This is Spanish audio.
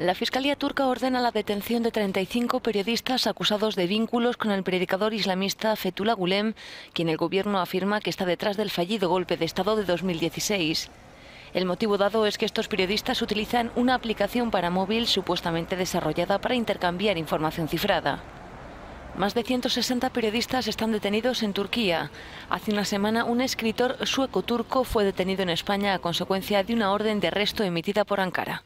La Fiscalía turca ordena la detención de 35 periodistas acusados de vínculos con el predicador islamista Fethullah Gülen, quien el gobierno afirma que está detrás del fallido golpe de Estado de 2016. El motivo dado es que estos periodistas utilizan una aplicación para móvil supuestamente desarrollada para intercambiar información cifrada. Más de 160 periodistas están detenidos en Turquía. Hace una semana un escritor sueco-turco fue detenido en España a consecuencia de una orden de arresto emitida por Ankara.